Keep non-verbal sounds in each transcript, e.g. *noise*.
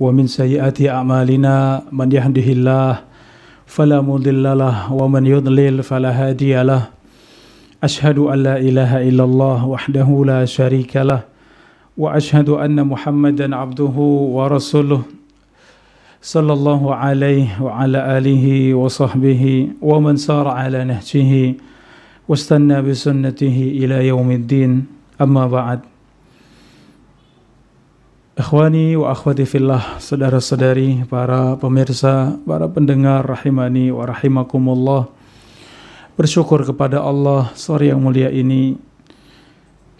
ومن سيئات أعمالنا من يهده الله فلا مضل له ومن يضلل فلا هادي له أشهد أن لا إله إلا الله وحده لا شريك له وأشهد أن محمدا عبده ورسوله صلى الله عليه وعلى آله وصحبه ومن سار على نهجه واستنى بسنته إلى يوم الدين أما بعد Ikhwani wa akhwati fillah, saudara-saudari, para pemirsa, para pendengar rahimani wa rahimakumullah. Bersyukur kepada Allah sore yang mulia ini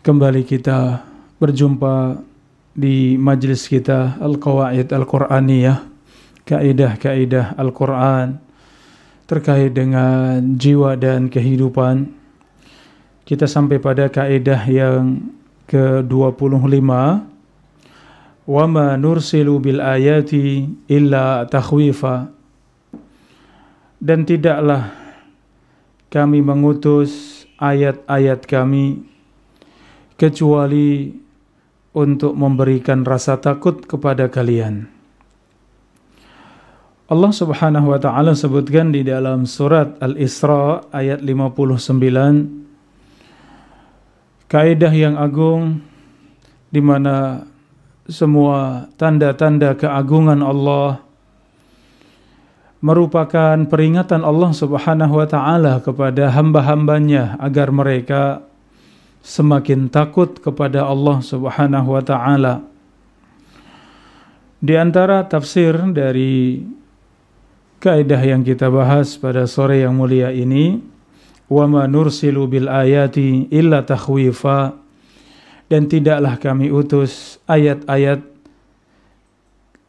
kembali kita berjumpa di majlis kita Al-Qawaid al Qurani ya kaidah-kaidah Al-Qur'an terkait dengan jiwa dan kehidupan. Kita sampai pada kaidah yang ke-25 وَمَا نُرْسِلُ بِالْآيَاتِ إِلَّا تَخْوِيفًا Dan tidaklah kami mengutus ayat-ayat kami kecuali untuk memberikan rasa takut kepada kalian. Allah Subhanahu wa taala sebutkan di dalam surat Al-Isra ayat 59 kaidah yang agung di mana semua tanda-tanda keagungan Allah merupakan peringatan Allah Subhanahu wa taala kepada hamba-hambanya agar mereka semakin takut kepada Allah Subhanahu wa taala. Di antara tafsir dari kaidah yang kita bahas pada sore yang mulia ini, "Wa ma nursilu bil ayati illa takhwifa." dan tidaklah kami utus ayat-ayat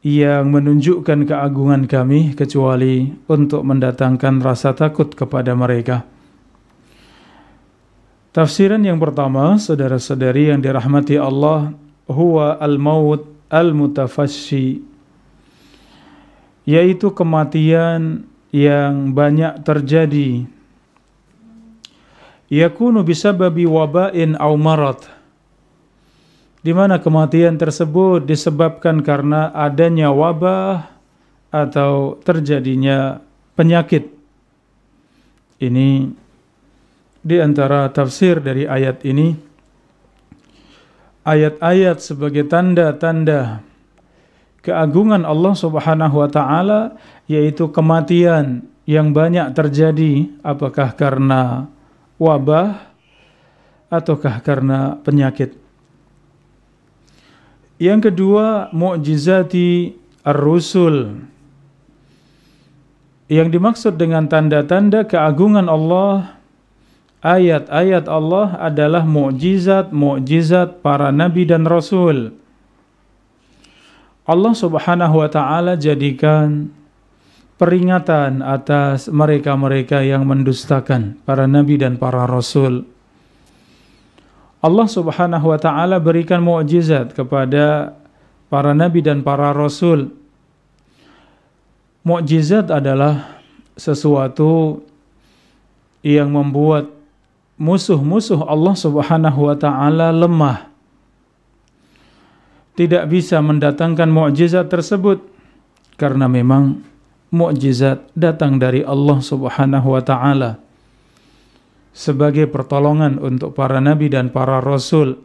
yang menunjukkan keagungan kami kecuali untuk mendatangkan rasa takut kepada mereka. Tafsiran yang pertama, saudara-saudari yang dirahmati Allah, huwa al-maut al mutafassi yaitu kematian yang banyak terjadi. Yakunu bisababi wabain au marat di mana kematian tersebut disebabkan karena adanya wabah atau terjadinya penyakit. Ini di antara tafsir dari ayat ini. Ayat-ayat sebagai tanda-tanda keagungan Allah Subhanahu wa taala yaitu kematian yang banyak terjadi apakah karena wabah ataukah karena penyakit. Yang kedua, mukjizati ar-rusul. Yang dimaksud dengan tanda-tanda keagungan Allah, ayat-ayat Allah adalah mukjizat-mukjizat para nabi dan rasul. Allah Subhanahu wa taala jadikan peringatan atas mereka-mereka yang mendustakan para nabi dan para rasul Allah Subhanahu wa taala berikan mukjizat kepada para nabi dan para rasul. Mukjizat adalah sesuatu yang membuat musuh-musuh Allah Subhanahu wa taala lemah. Tidak bisa mendatangkan mukjizat tersebut karena memang mukjizat datang dari Allah Subhanahu wa taala sebagai pertolongan untuk para nabi dan para rasul,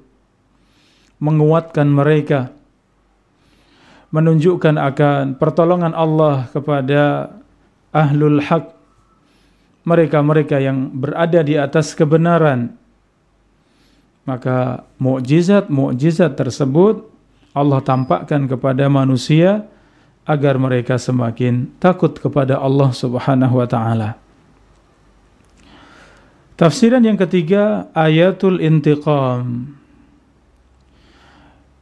menguatkan mereka, menunjukkan akan pertolongan Allah kepada ahlul hak mereka-mereka yang berada di atas kebenaran. Maka mukjizat-mukjizat tersebut Allah tampakkan kepada manusia agar mereka semakin takut kepada Allah Subhanahu wa taala. Tafsiran yang ketiga ayatul intiqam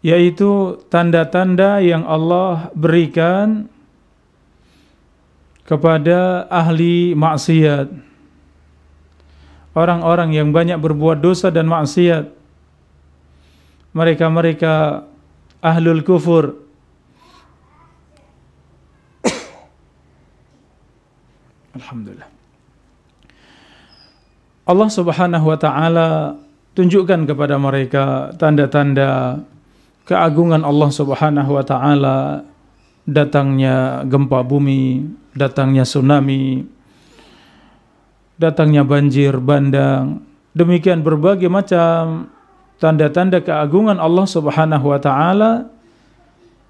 yaitu tanda-tanda yang Allah berikan kepada ahli maksiat orang-orang yang banyak berbuat dosa dan maksiat mereka-mereka ahlul kufur *coughs* Alhamdulillah Allah Subhanahu wa taala tunjukkan kepada mereka tanda-tanda keagungan Allah Subhanahu wa taala datangnya gempa bumi, datangnya tsunami, datangnya banjir bandang. Demikian berbagai macam tanda-tanda keagungan Allah Subhanahu wa taala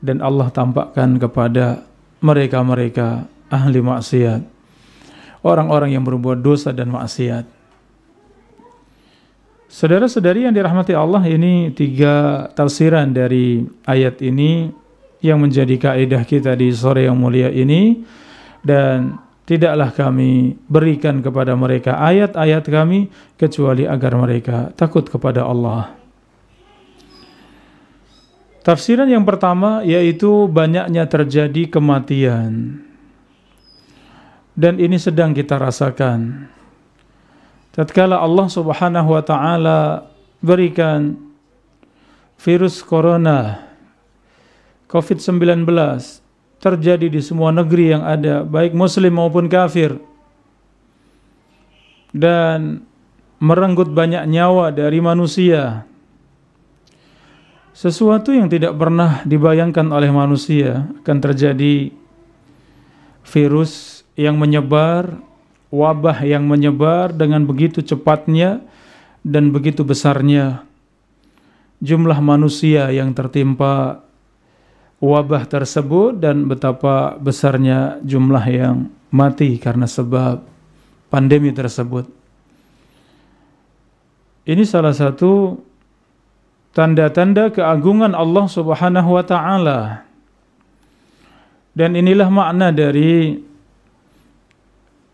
dan Allah tampakkan kepada mereka-mereka ahli maksiat, orang-orang yang berbuat dosa dan maksiat. Saudara-saudari yang dirahmati Allah, ini tiga tafsiran dari ayat ini yang menjadi kaedah kita di sore yang mulia ini dan tidaklah kami berikan kepada mereka ayat-ayat kami kecuali agar mereka takut kepada Allah. Tafsiran yang pertama yaitu banyaknya terjadi kematian. Dan ini sedang kita rasakan tatkala Allah Subhanahu wa taala berikan virus corona COVID-19 terjadi di semua negeri yang ada baik muslim maupun kafir dan merenggut banyak nyawa dari manusia sesuatu yang tidak pernah dibayangkan oleh manusia akan terjadi virus yang menyebar wabah yang menyebar dengan begitu cepatnya dan begitu besarnya. Jumlah manusia yang tertimpa wabah tersebut dan betapa besarnya jumlah yang mati karena sebab pandemi tersebut. Ini salah satu tanda-tanda keagungan Allah Subhanahu wa taala. Dan inilah makna dari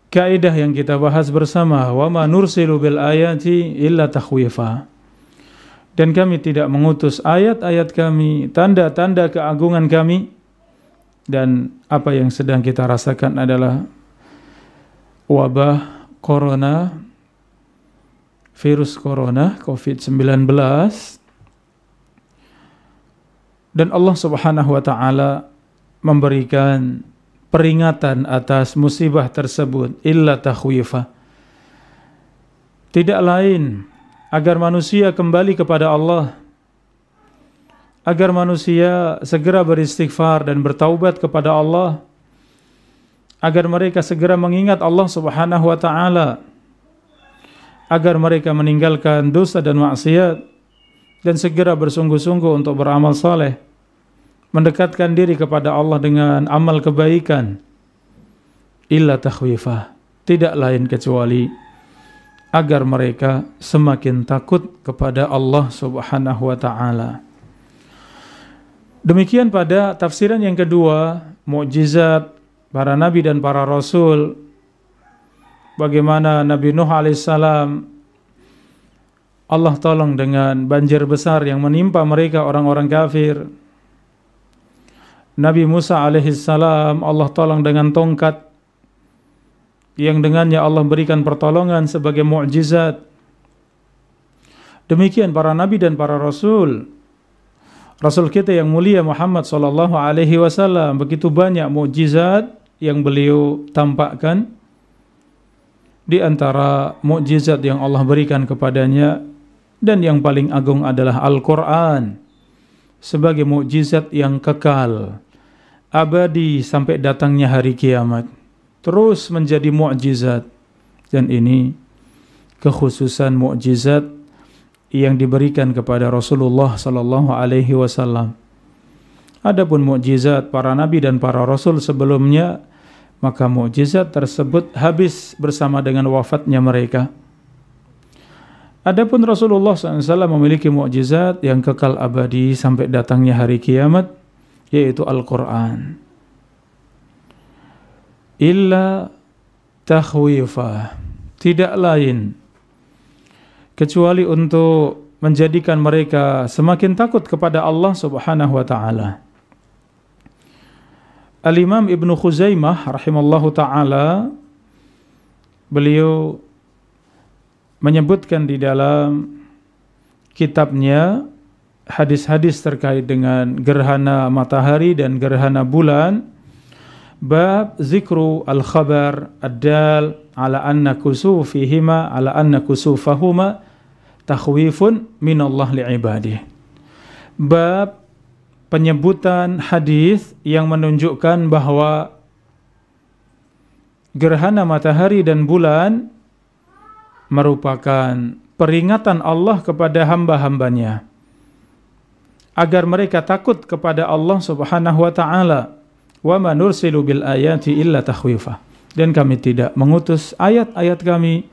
kaidah yang kita bahas bersama wa ma nursilu bil ayati illa takhwifa dan kami tidak mengutus ayat-ayat kami tanda-tanda keagungan kami dan apa yang sedang kita rasakan adalah wabah corona virus corona COVID-19 dan Allah Subhanahu wa taala memberikan peringatan atas musibah tersebut illa takhwifa tidak lain agar manusia kembali kepada Allah agar manusia segera beristighfar dan bertaubat kepada Allah agar mereka segera mengingat Allah Subhanahu wa taala agar mereka meninggalkan dosa dan maksiat dan segera bersungguh-sungguh untuk beramal saleh mendekatkan diri kepada Allah dengan amal kebaikan illa takhwifah tidak lain kecuali agar mereka semakin takut kepada Allah Subhanahu wa taala. Demikian pada tafsiran yang kedua, mukjizat para nabi dan para rasul bagaimana Nabi Nuh alaihissalam Allah tolong dengan banjir besar yang menimpa mereka orang-orang kafir Nabi Musa alaihissalam Allah tolong dengan tongkat yang dengannya Allah berikan pertolongan sebagai mukjizat. Demikian para nabi dan para rasul. Rasul kita yang mulia Muhammad sallallahu alaihi wasallam begitu banyak mukjizat yang beliau tampakkan. Di antara mukjizat yang Allah berikan kepadanya dan yang paling agung adalah Al-Qur'an sebagai mukjizat yang kekal abadi sampai datangnya hari kiamat terus menjadi mukjizat dan ini kekhususan mukjizat yang diberikan kepada Rasulullah sallallahu alaihi wasallam adapun mukjizat para nabi dan para rasul sebelumnya maka mukjizat tersebut habis bersama dengan wafatnya mereka Adapun Rasulullah SAW memiliki mukjizat yang kekal abadi sampai datangnya hari kiamat yaitu Al-Quran illa tahwifah, tidak lain kecuali untuk menjadikan mereka semakin takut kepada Allah Subhanahu wa taala. Al-Imam Ibnu Khuzaimah rahimallahu taala beliau menyebutkan di dalam kitabnya hadis-hadis terkait dengan gerhana matahari dan gerhana bulan bab zikru al-khabar ad-dal ala anna kusufihima ala anna kusufahuma takhwifun minallah li'ibadih bab penyebutan hadis yang menunjukkan bahwa gerhana matahari dan bulan merupakan peringatan Allah kepada hamba-hambanya agar mereka takut kepada Allah Subhanahu wa taala. Wa ma nursilu bil ayati illa takhwifa. Dan kami tidak mengutus ayat-ayat kami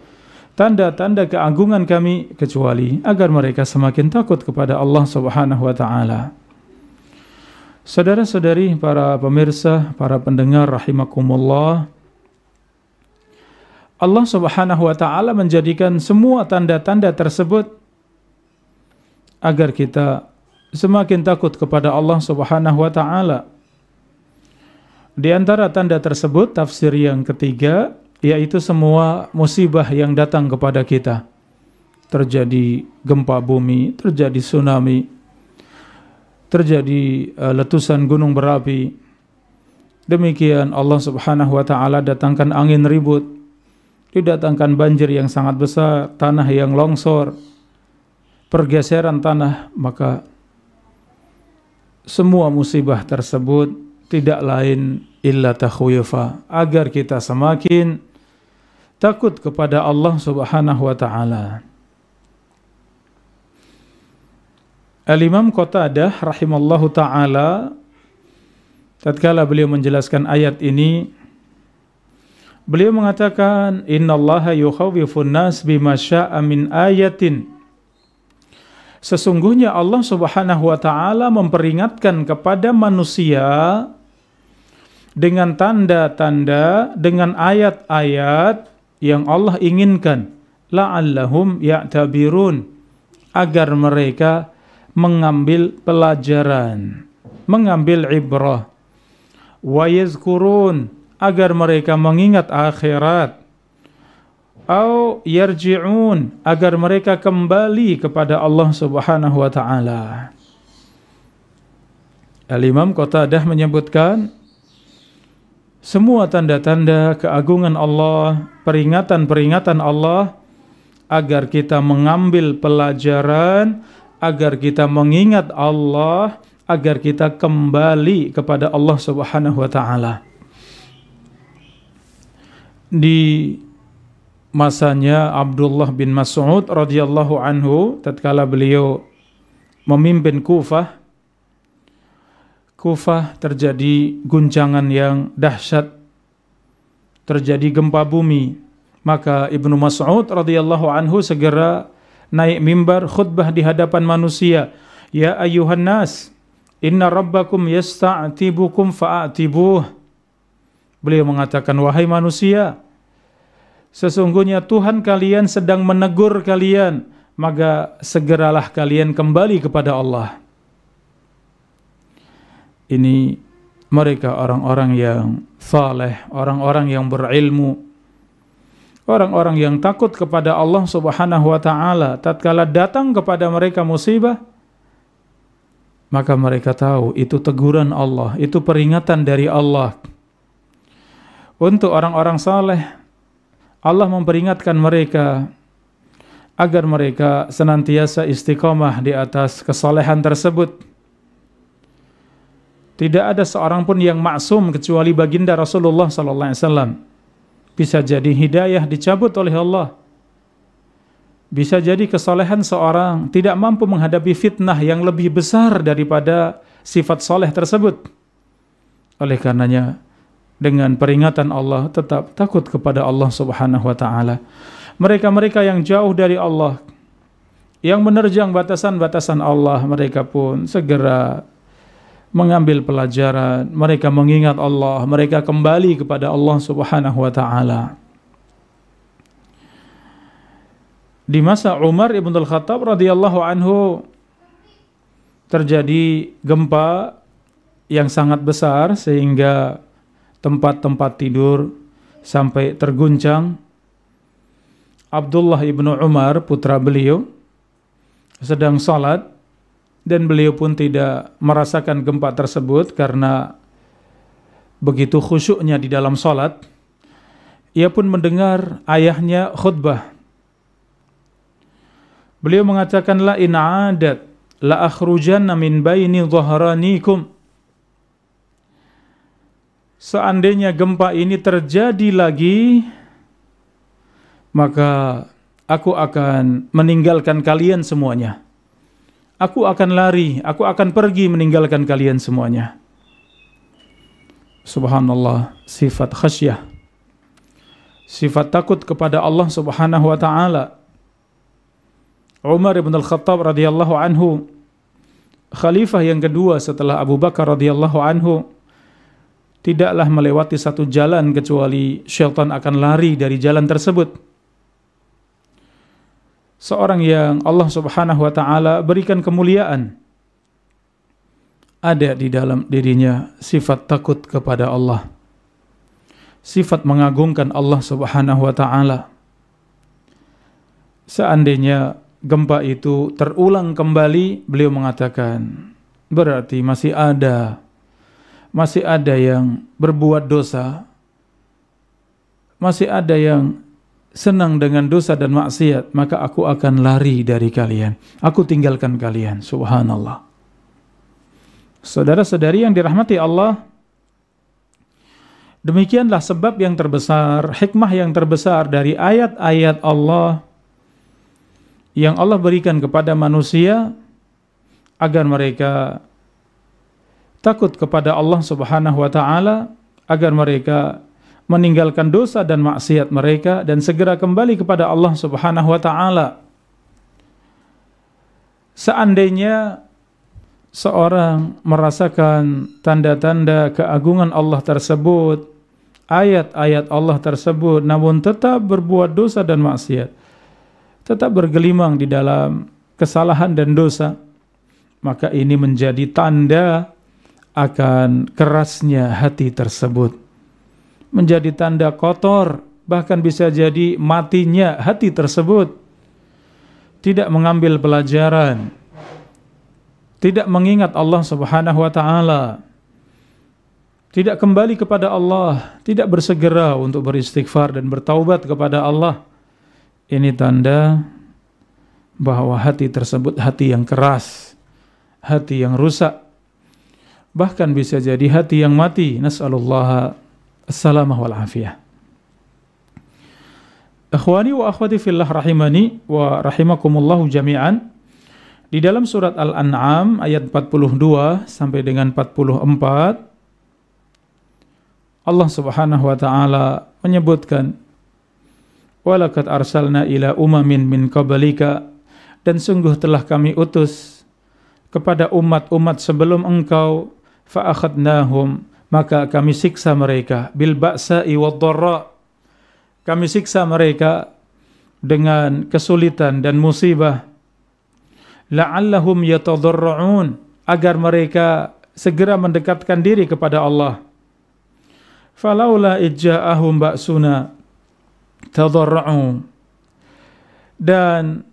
tanda-tanda keagungan kami kecuali agar mereka semakin takut kepada Allah Subhanahu wa taala. Saudara-saudari, para pemirsa, para pendengar rahimakumullah. Allah Subhanahu wa taala menjadikan semua tanda-tanda tersebut agar kita semakin takut kepada Allah Subhanahu wa taala. Di antara tanda tersebut tafsir yang ketiga yaitu semua musibah yang datang kepada kita. Terjadi gempa bumi, terjadi tsunami, terjadi eh, letusan gunung berapi. Demikian Allah Subhanahu wa taala datangkan angin ribut, didatangkan banjir yang sangat besar, tanah yang longsor, pergeseran tanah, maka semua musibah tersebut tidak lain illa takhwifa agar kita semakin takut kepada Allah Subhanahu wa taala. Al-Imam Qatadah rahimallahu taala tatkala beliau menjelaskan ayat ini beliau mengatakan innallaha yukhawwifun nas bima syaa'a min ayatin Sesungguhnya Allah Subhanahu wa taala memperingatkan kepada manusia dengan tanda-tanda, dengan ayat-ayat yang Allah inginkan. La'allahum ya'tabirun agar mereka mengambil pelajaran, mengambil ibrah. Wa yazkurun agar mereka mengingat akhirat au yarji'un agar mereka kembali kepada Allah Subhanahu wa taala. Al-Imam Qatadah menyebutkan semua tanda-tanda keagungan Allah, peringatan-peringatan Allah agar kita mengambil pelajaran, agar kita mengingat Allah, agar kita kembali kepada Allah Subhanahu wa taala. Di masanya Abdullah bin Mas'ud radhiyallahu anhu tatkala beliau memimpin Kufah Kufah terjadi guncangan yang dahsyat terjadi gempa bumi maka Ibnu Mas'ud radhiyallahu anhu segera naik mimbar khutbah di hadapan manusia ya ayuhan nas inna rabbakum yasta'tibukum fa'atibuh beliau mengatakan wahai manusia Sesungguhnya Tuhan kalian sedang menegur kalian, maka segeralah kalian kembali kepada Allah. Ini mereka orang-orang yang saleh, orang-orang yang berilmu, orang-orang yang takut kepada Allah Subhanahu wa taala. Tatkala datang kepada mereka musibah, maka mereka tahu itu teguran Allah, itu peringatan dari Allah. Untuk orang-orang saleh, Allah memperingatkan mereka agar mereka senantiasa istiqomah di atas kesalehan tersebut. Tidak ada seorang pun yang maksum kecuali baginda Rasulullah sallallahu alaihi wasallam. Bisa jadi hidayah dicabut oleh Allah. Bisa jadi kesalehan seorang tidak mampu menghadapi fitnah yang lebih besar daripada sifat soleh tersebut. Oleh karenanya, dengan peringatan Allah tetap takut kepada Allah Subhanahu wa taala. Mereka-mereka yang jauh dari Allah yang menerjang batasan-batasan Allah, mereka pun segera mengambil pelajaran, mereka mengingat Allah, mereka kembali kepada Allah Subhanahu wa taala. Di masa Umar Ibn Al-Khattab radhiyallahu anhu terjadi gempa yang sangat besar sehingga tempat-tempat tidur sampai terguncang. Abdullah ibnu Umar putra beliau sedang sholat dan beliau pun tidak merasakan gempa tersebut karena begitu khusyuknya di dalam sholat. Ia pun mendengar ayahnya khutbah. Beliau mengatakan la in adat la akhrujanna min baini dhahranikum seandainya gempa ini terjadi lagi, maka aku akan meninggalkan kalian semuanya. Aku akan lari, aku akan pergi meninggalkan kalian semuanya. Subhanallah, sifat khasyah. Sifat takut kepada Allah Subhanahu wa taala. Umar bin Al-Khattab radhiyallahu anhu, khalifah yang kedua setelah Abu Bakar radhiyallahu anhu, tidaklah melewati satu jalan kecuali Shelton akan lari dari jalan tersebut. Seorang yang Allah Subhanahu wa taala berikan kemuliaan ada di dalam dirinya sifat takut kepada Allah. Sifat mengagungkan Allah Subhanahu wa taala. Seandainya gempa itu terulang kembali, beliau mengatakan, berarti masih ada masih ada yang berbuat dosa, masih ada yang senang dengan dosa dan maksiat, maka aku akan lari dari kalian. Aku tinggalkan kalian. Subhanallah. Saudara-saudari yang dirahmati Allah, demikianlah sebab yang terbesar, hikmah yang terbesar dari ayat-ayat Allah yang Allah berikan kepada manusia agar mereka takut kepada Allah Subhanahu wa taala agar mereka meninggalkan dosa dan maksiat mereka dan segera kembali kepada Allah Subhanahu wa taala. Seandainya seorang merasakan tanda-tanda keagungan Allah tersebut, ayat-ayat Allah tersebut namun tetap berbuat dosa dan maksiat, tetap bergelimang di dalam kesalahan dan dosa, maka ini menjadi tanda akan kerasnya hati tersebut. Menjadi tanda kotor, bahkan bisa jadi matinya hati tersebut. Tidak mengambil pelajaran, tidak mengingat Allah Subhanahu wa taala. Tidak kembali kepada Allah, tidak bersegera untuk beristighfar dan bertaubat kepada Allah. Ini tanda bahwa hati tersebut hati yang keras, hati yang rusak, bahkan bisa jadi hati yang mati. Nas'alullah assalamah wal afiyah. Akhwani wa akhwati fillah rahimani wa rahimakumullahu jami'an. Di dalam surat Al-An'am ayat 42 sampai dengan 44 Allah Subhanahu wa taala menyebutkan Walakat arsalna ila umamin min qablika dan sungguh telah kami utus kepada umat-umat sebelum engkau fa'akhadnahum maka kami siksa mereka bil ba'sa'i wad dharra kami siksa mereka dengan kesulitan dan musibah la'allahum yatadarra'un agar mereka segera mendekatkan diri kepada Allah falaula idja'ahum ba'suna tadarra'u dan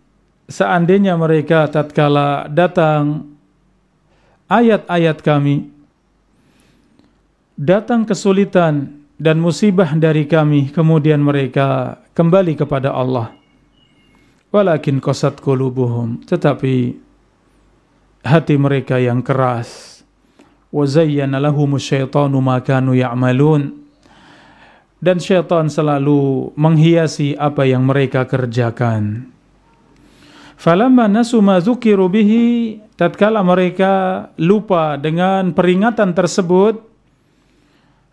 seandainya mereka tatkala datang ayat-ayat kami datang kesulitan dan musibah dari kami kemudian mereka kembali kepada Allah walakin kosat qulubuhum tetapi hati mereka yang keras wa zayyana lahum syaitanu ma kanu ya'malun dan syaitan selalu menghiasi apa yang mereka kerjakan falamma nasu ma bihi tatkala mereka lupa dengan peringatan tersebut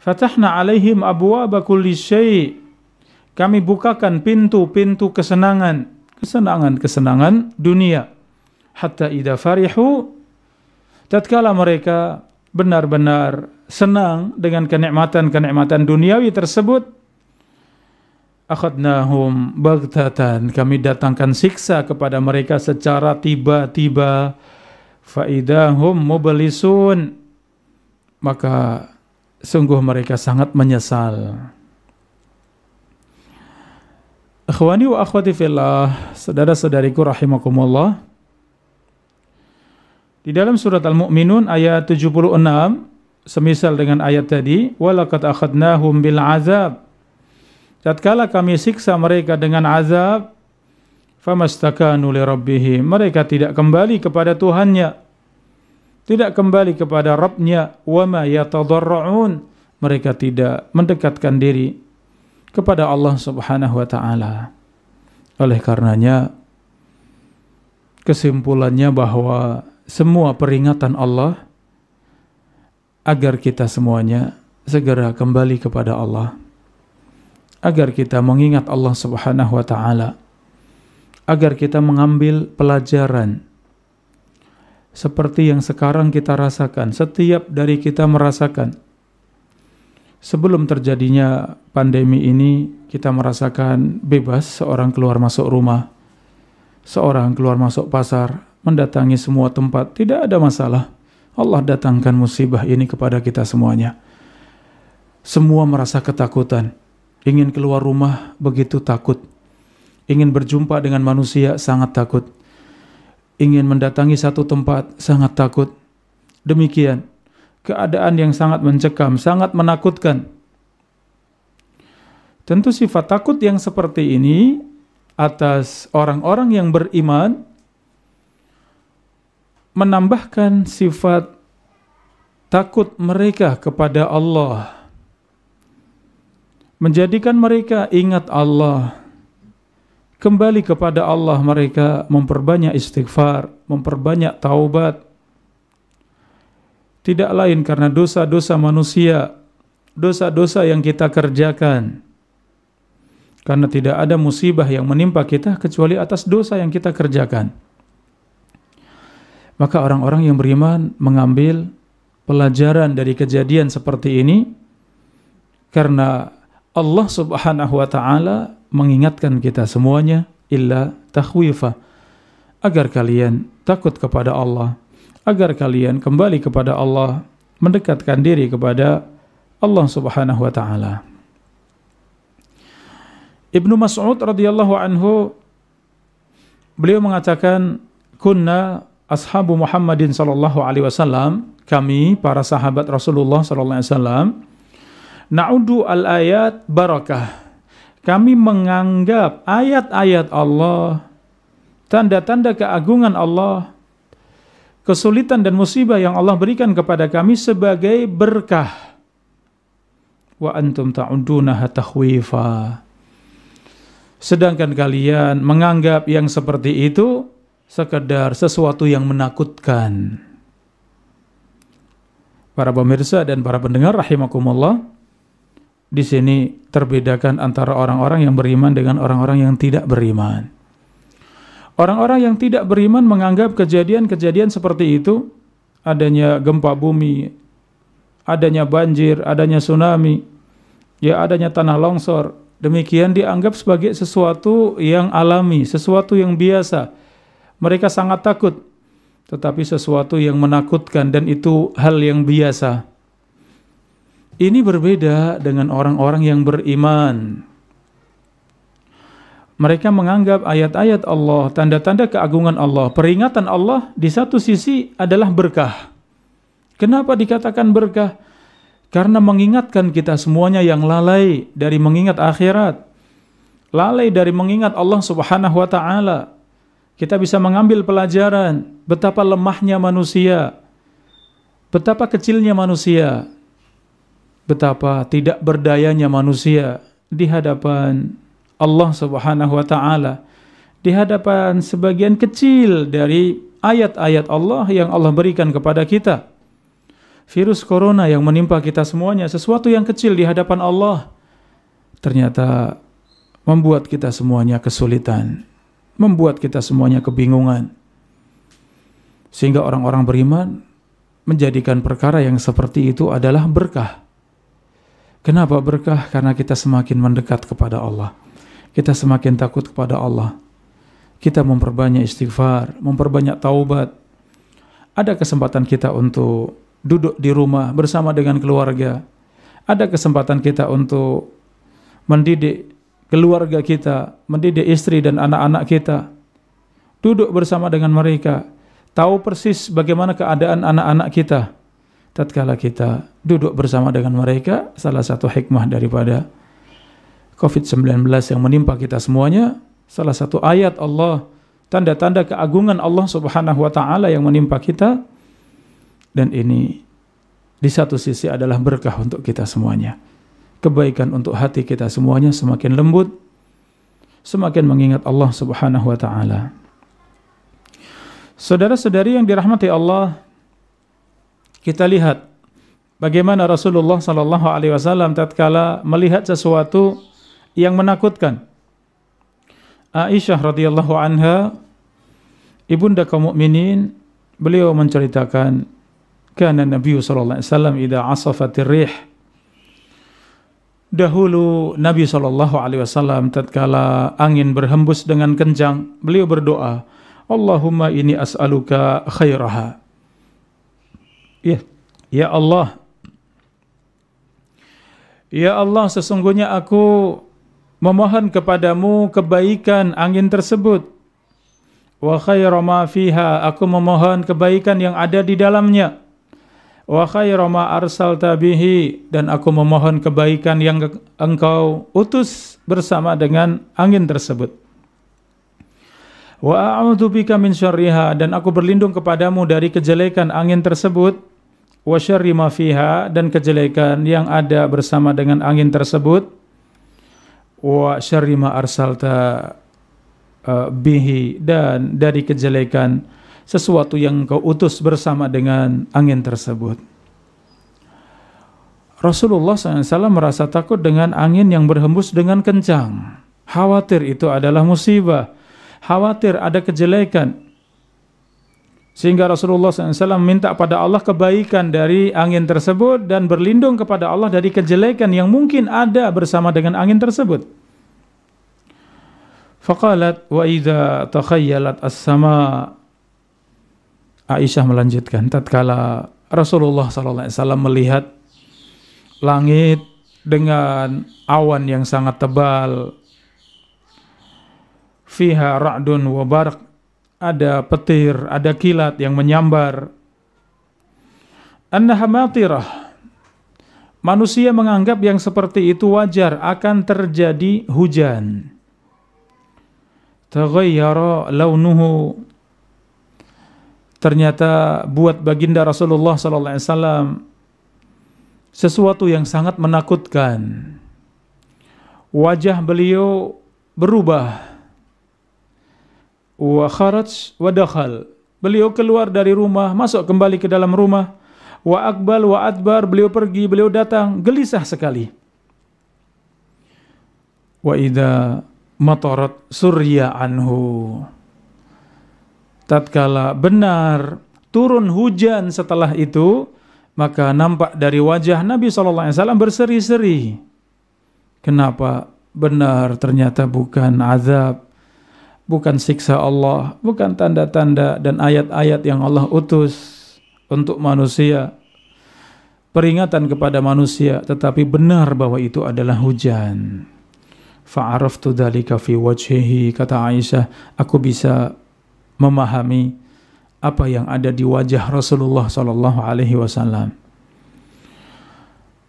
Fatahna alaihim abwaaba kulli syai'. Kami bukakan pintu-pintu kesenangan, kesenangan-kesenangan dunia. Hatta idza farihu tatkala mereka benar-benar senang dengan kenikmatan-kenikmatan duniawi tersebut akhadnahum baghtatan kami datangkan siksa kepada mereka secara tiba-tiba faidahum mublisun maka sungguh mereka sangat menyesal. Akhwani wa akhwati fillah, saudara-saudariku rahimakumullah. Di dalam surat Al-Mu'minun ayat 76 semisal dengan ayat tadi, walaqad akhadnahum bil azab. Tatkala kami siksa mereka dengan azab, famastakanu li rabbihim. Mereka tidak kembali kepada Tuhannya tidak kembali kepada Rabbnya wama yatadarra'un mereka tidak mendekatkan diri kepada Allah Subhanahu wa taala oleh karenanya kesimpulannya bahwa semua peringatan Allah agar kita semuanya segera kembali kepada Allah agar kita mengingat Allah Subhanahu wa taala agar kita mengambil pelajaran seperti yang sekarang kita rasakan, setiap dari kita merasakan. Sebelum terjadinya pandemi ini, kita merasakan bebas seorang keluar masuk rumah, seorang keluar masuk pasar, mendatangi semua tempat, tidak ada masalah. Allah datangkan musibah ini kepada kita semuanya. Semua merasa ketakutan, ingin keluar rumah begitu takut, ingin berjumpa dengan manusia sangat takut ingin mendatangi satu tempat sangat takut. Demikian, keadaan yang sangat mencekam, sangat menakutkan. Tentu sifat takut yang seperti ini atas orang-orang yang beriman menambahkan sifat takut mereka kepada Allah, menjadikan mereka ingat Allah, kembali kepada Allah mereka memperbanyak istighfar, memperbanyak taubat. Tidak lain karena dosa-dosa manusia, dosa-dosa yang kita kerjakan. Karena tidak ada musibah yang menimpa kita kecuali atas dosa yang kita kerjakan. Maka orang-orang yang beriman mengambil pelajaran dari kejadian seperti ini karena Allah Subhanahu wa taala mengingatkan kita semuanya illa takhwifa agar kalian takut kepada Allah agar kalian kembali kepada Allah mendekatkan diri kepada Allah Subhanahu wa taala Ibnu Mas'ud radhiyallahu anhu beliau mengatakan kunna ashabu Muhammadin sallallahu alaihi wasallam kami para sahabat Rasulullah sallallahu alaihi wasallam naudu al ayat barakah kami menganggap ayat-ayat Allah, tanda-tanda keagungan Allah, kesulitan dan musibah yang Allah berikan kepada kami sebagai berkah. Wa antum ta'undunaha tahwifa. Sedangkan kalian menganggap yang seperti itu sekedar sesuatu yang menakutkan. Para pemirsa dan para pendengar rahimakumullah, di sini terbedakan antara orang-orang yang beriman dengan orang-orang yang tidak beriman. Orang-orang yang tidak beriman menganggap kejadian-kejadian seperti itu, adanya gempa bumi, adanya banjir, adanya tsunami, ya adanya tanah longsor, demikian dianggap sebagai sesuatu yang alami, sesuatu yang biasa. Mereka sangat takut, tetapi sesuatu yang menakutkan dan itu hal yang biasa. Ini berbeda dengan orang-orang yang beriman. Mereka menganggap ayat-ayat Allah, tanda-tanda keagungan Allah, peringatan Allah di satu sisi adalah berkah. Kenapa dikatakan berkah? Karena mengingatkan kita semuanya yang lalai dari mengingat akhirat. Lalai dari mengingat Allah Subhanahu wa taala. Kita bisa mengambil pelajaran betapa lemahnya manusia. Betapa kecilnya manusia betapa tidak berdayanya manusia di hadapan Allah Subhanahu wa taala di hadapan sebagian kecil dari ayat-ayat Allah yang Allah berikan kepada kita. Virus corona yang menimpa kita semuanya sesuatu yang kecil di hadapan Allah ternyata membuat kita semuanya kesulitan, membuat kita semuanya kebingungan. Sehingga orang-orang beriman menjadikan perkara yang seperti itu adalah berkah Kenapa berkah? Karena kita semakin mendekat kepada Allah. Kita semakin takut kepada Allah. Kita memperbanyak istighfar, memperbanyak taubat. Ada kesempatan kita untuk duduk di rumah bersama dengan keluarga. Ada kesempatan kita untuk mendidik keluarga kita, mendidik istri dan anak-anak kita. Duduk bersama dengan mereka, tahu persis bagaimana keadaan anak-anak kita tatkala kita duduk bersama dengan mereka, salah satu hikmah daripada COVID-19 yang menimpa kita semuanya, salah satu ayat Allah, tanda-tanda keagungan Allah Subhanahu wa taala yang menimpa kita dan ini di satu sisi adalah berkah untuk kita semuanya. Kebaikan untuk hati kita semuanya semakin lembut, semakin mengingat Allah Subhanahu wa taala. Saudara-saudari yang dirahmati Allah, kita lihat bagaimana Rasulullah sallallahu alaihi wasallam tatkala melihat sesuatu yang menakutkan. Aisyah radhiyallahu anha ibunda kaum mukminin beliau menceritakan kana Nabi sallallahu alaihi wasallam ida asafatir rih Dahulu Nabi sallallahu alaihi wasallam tatkala angin berhembus dengan kencang beliau berdoa Allahumma ini as'aluka khairaha Ya, ya Allah. Ya Allah, sesungguhnya aku memohon kepadamu kebaikan angin tersebut. Wa khairu ma fiha, aku memohon kebaikan yang ada di dalamnya. Wa khairu ma arsalta bihi, dan aku memohon kebaikan yang engkau utus bersama dengan angin tersebut. Wa a'udzu min syarriha, dan aku berlindung kepadamu dari kejelekan angin tersebut wa syarri ma fiha dan kejelekan yang ada bersama dengan angin tersebut wa syarri ma arsalta e, bihi dan dari kejelekan sesuatu yang kau utus bersama dengan angin tersebut Rasulullah SAW merasa takut dengan angin yang berhembus dengan kencang. Khawatir itu adalah musibah. Khawatir ada kejelekan sehingga Rasulullah SAW minta pada Allah kebaikan dari angin tersebut dan berlindung kepada Allah dari kejelekan yang mungkin ada bersama dengan angin tersebut. Fakalat wa idza takhayyalat as-sama Aisyah melanjutkan tatkala Rasulullah SAW melihat langit dengan awan yang sangat tebal fiha ra'dun wa ada petir, ada kilat yang menyambar. an Manusia menganggap yang seperti itu wajar akan terjadi hujan. Taghayyara launuhu. Ternyata buat baginda Rasulullah sallallahu alaihi wasallam sesuatu yang sangat menakutkan. Wajah beliau berubah wa kharaj wa dakhal. Beliau keluar dari rumah, masuk kembali ke dalam rumah. Wa akbal wa adbar, beliau pergi, beliau datang, gelisah sekali. Wa idza matarat surya anhu. Tatkala benar turun hujan setelah itu, maka nampak dari wajah Nabi SAW berseri-seri. Kenapa? Benar ternyata bukan azab bukan siksa Allah, bukan tanda-tanda dan ayat-ayat yang Allah utus untuk manusia. Peringatan kepada manusia, tetapi benar bahwa itu adalah hujan. Fa'araftu dhalika fi wajhihi, kata Aisyah, aku bisa memahami apa yang ada di wajah Rasulullah sallallahu alaihi wasallam.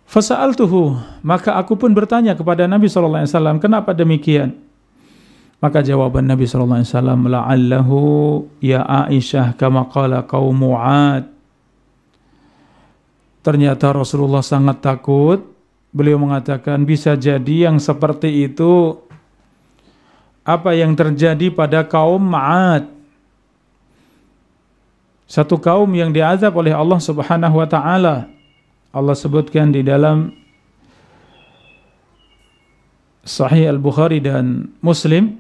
Fasa'altuhu, maka aku pun bertanya kepada Nabi sallallahu alaihi wasallam, kenapa demikian? Maka jawaban Nabi sallallahu alaihi wasallam la'allahu ya Aisyah kama qala qaum Mu'ad. Ternyata Rasulullah sangat takut. Beliau mengatakan bisa jadi yang seperti itu apa yang terjadi pada kaum Maad. Satu kaum yang diazab oleh Allah Subhanahu wa taala. Allah sebutkan di dalam Sahih Al-Bukhari dan Muslim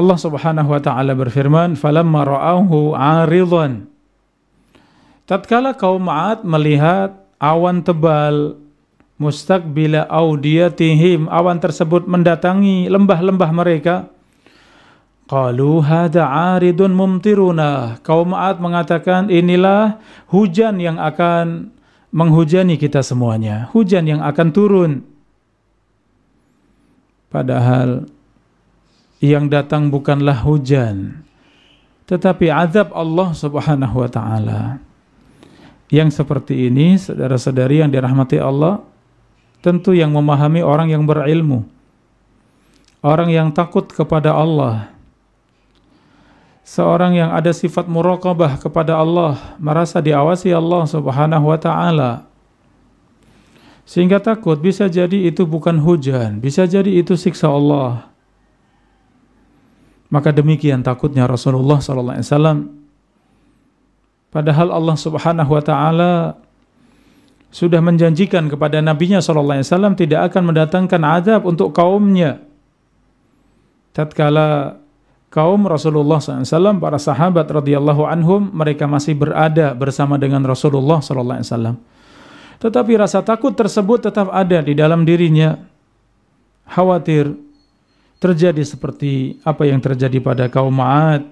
Allah Subhanahu wa taala berfirman, "Falamma ra'ahu 'aridan." Tatkala kaum 'Ad melihat awan tebal mustaqbila audiyatihim awan tersebut mendatangi lembah-lembah mereka qalu hada aridun mumtiruna kaum Ad mengatakan inilah hujan yang akan menghujani kita semuanya hujan yang akan turun padahal yang datang bukanlah hujan tetapi azab Allah Subhanahu wa taala. Yang seperti ini saudara-saudari yang dirahmati Allah tentu yang memahami orang yang berilmu. Orang yang takut kepada Allah. Seorang yang ada sifat muraqabah kepada Allah, merasa diawasi Allah Subhanahu wa taala. Sehingga takut bisa jadi itu bukan hujan, bisa jadi itu siksa Allah maka demikian takutnya Rasulullah sallallahu alaihi wasallam. Padahal Allah Subhanahu wa taala sudah menjanjikan kepada nabinya sallallahu alaihi wasallam tidak akan mendatangkan azab untuk kaumnya. Tatkala kaum Rasulullah SAW, para sahabat radhiyallahu anhum, mereka masih berada bersama dengan Rasulullah SAW. Tetapi rasa takut tersebut tetap ada di dalam dirinya. Khawatir terjadi seperti apa yang terjadi pada kaum Ma'ad.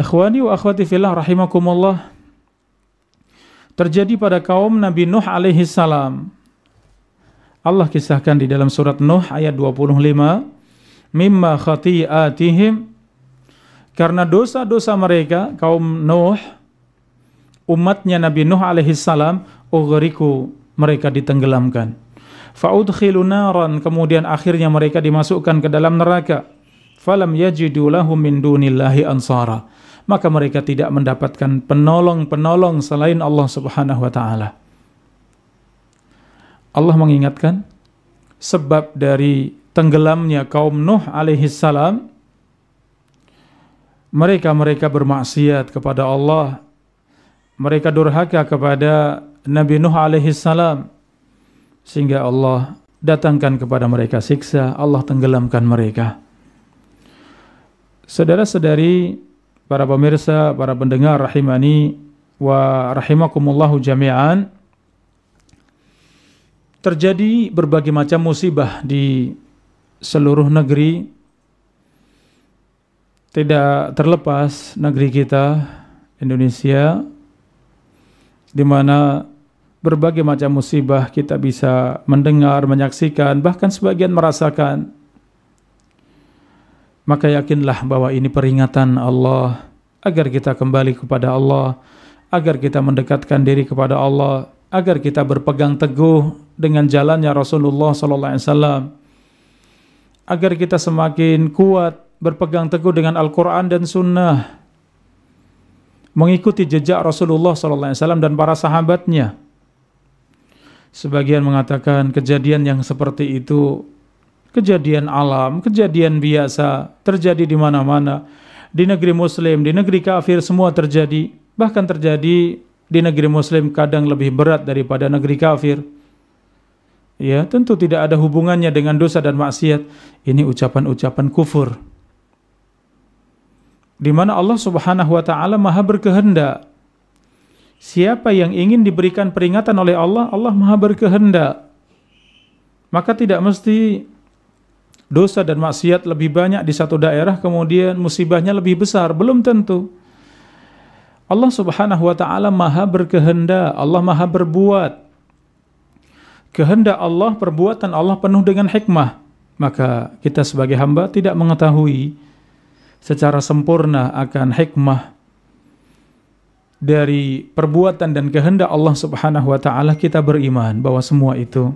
Akhwani wa akhwati fillah rahimakumullah. Terjadi pada kaum Nabi Nuh alaihi salam. Allah kisahkan di dalam surat Nuh ayat 25, "Mimma khati'atihim" Karena dosa-dosa mereka kaum Nuh umatnya Nabi Nuh alaihi salam ughriku mereka ditenggelamkan faudkhilu naran kemudian akhirnya mereka dimasukkan ke dalam neraka falam yajidu lahum min dunillahi ansara maka mereka tidak mendapatkan penolong-penolong selain Allah Subhanahu wa taala Allah mengingatkan sebab dari tenggelamnya kaum Nuh alaihi salam mereka-mereka bermaksiat kepada Allah mereka durhaka kepada Nabi Nuh alaihi salam sehingga Allah datangkan kepada mereka siksa, Allah tenggelamkan mereka. Saudara-saudari, para pemirsa, para pendengar rahimani wa rahimakumullahu jami'an. Terjadi berbagai macam musibah di seluruh negeri. Tidak terlepas negeri kita Indonesia di mana berbagai macam musibah kita bisa mendengar, menyaksikan, bahkan sebagian merasakan. Maka yakinlah bahwa ini peringatan Allah agar kita kembali kepada Allah, agar kita mendekatkan diri kepada Allah, agar kita berpegang teguh dengan jalannya Rasulullah sallallahu alaihi wasallam. Agar kita semakin kuat berpegang teguh dengan Al-Qur'an dan Sunnah mengikuti jejak Rasulullah Sallallahu Alaihi Wasallam dan para sahabatnya Sebagian mengatakan kejadian yang seperti itu kejadian alam, kejadian biasa, terjadi di mana-mana. Di negeri muslim, di negeri kafir semua terjadi. Bahkan terjadi di negeri muslim kadang lebih berat daripada negeri kafir. Ya, tentu tidak ada hubungannya dengan dosa dan maksiat. Ini ucapan-ucapan kufur. Di mana Allah Subhanahu wa taala Maha berkehendak Siapa yang ingin diberikan peringatan oleh Allah, Allah Maha berkehendak. Maka tidak mesti dosa dan maksiat lebih banyak di satu daerah kemudian musibahnya lebih besar, belum tentu. Allah Subhanahu wa taala Maha berkehendak, Allah Maha berbuat. Kehendak Allah, perbuatan Allah penuh dengan hikmah. Maka kita sebagai hamba tidak mengetahui secara sempurna akan hikmah dari perbuatan dan kehendak Allah Subhanahu wa taala kita beriman bahwa semua itu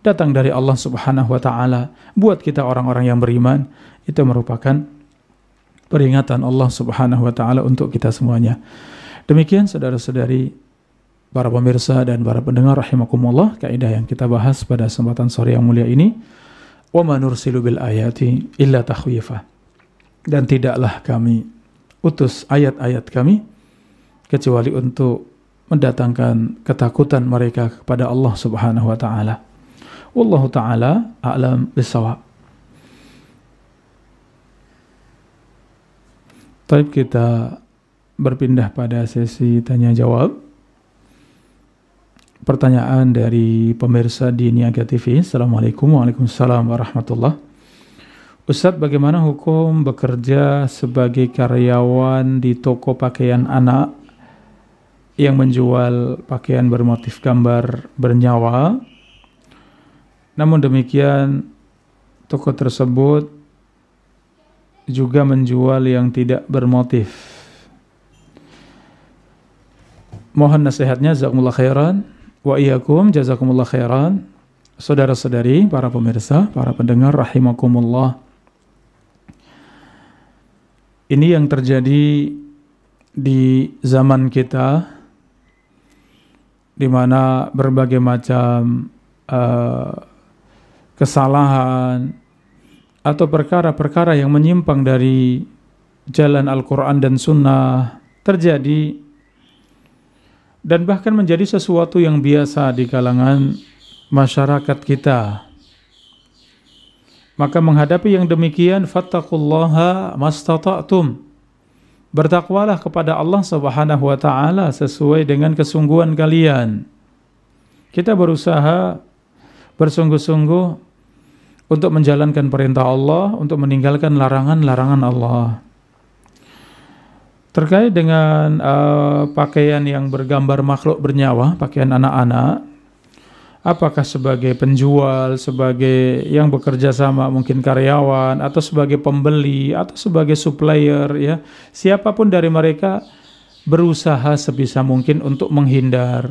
datang dari Allah Subhanahu wa taala. Buat kita orang-orang yang beriman itu merupakan peringatan Allah Subhanahu wa taala untuk kita semuanya. Demikian saudara-saudari para pemirsa dan para pendengar rahimakumullah kaidah yang kita bahas pada kesempatan sore yang mulia ini wa manursilu bil ayati illa takhwifa dan tidaklah kami utus ayat-ayat kami kecuali untuk mendatangkan ketakutan mereka kepada Allah Subhanahu wa taala. Wallahu taala a'lam bisawab. Baik kita berpindah pada sesi tanya jawab. Pertanyaan dari pemirsa di Niaga TV. Assalamualaikum Waalaikumsalam warahmatullahi Ustadz, bagaimana hukum bekerja sebagai karyawan di toko pakaian anak yang menjual pakaian bermotif gambar bernyawa. Namun demikian, toko tersebut juga menjual yang tidak bermotif. Mohon nasihatnya, jazakumullah khairan. Wa iyakum, jazakumullah khairan. Saudara-saudari, para pemirsa, para pendengar, rahimakumullah. Ini yang terjadi di zaman kita, di mana berbagai macam uh, kesalahan atau perkara-perkara yang menyimpang dari jalan Al-Quran dan Sunnah terjadi dan bahkan menjadi sesuatu yang biasa di kalangan masyarakat kita. Maka menghadapi yang demikian fattaqullaha mastata'tum bertakwalah kepada Allah Subhanahu wa taala sesuai dengan kesungguhan kalian. Kita berusaha bersungguh-sungguh untuk menjalankan perintah Allah, untuk meninggalkan larangan-larangan Allah. Terkait dengan uh, pakaian yang bergambar makhluk bernyawa, pakaian anak-anak, apakah sebagai penjual, sebagai yang bekerja sama mungkin karyawan atau sebagai pembeli atau sebagai supplier ya. Siapapun dari mereka berusaha sebisa mungkin untuk menghindar.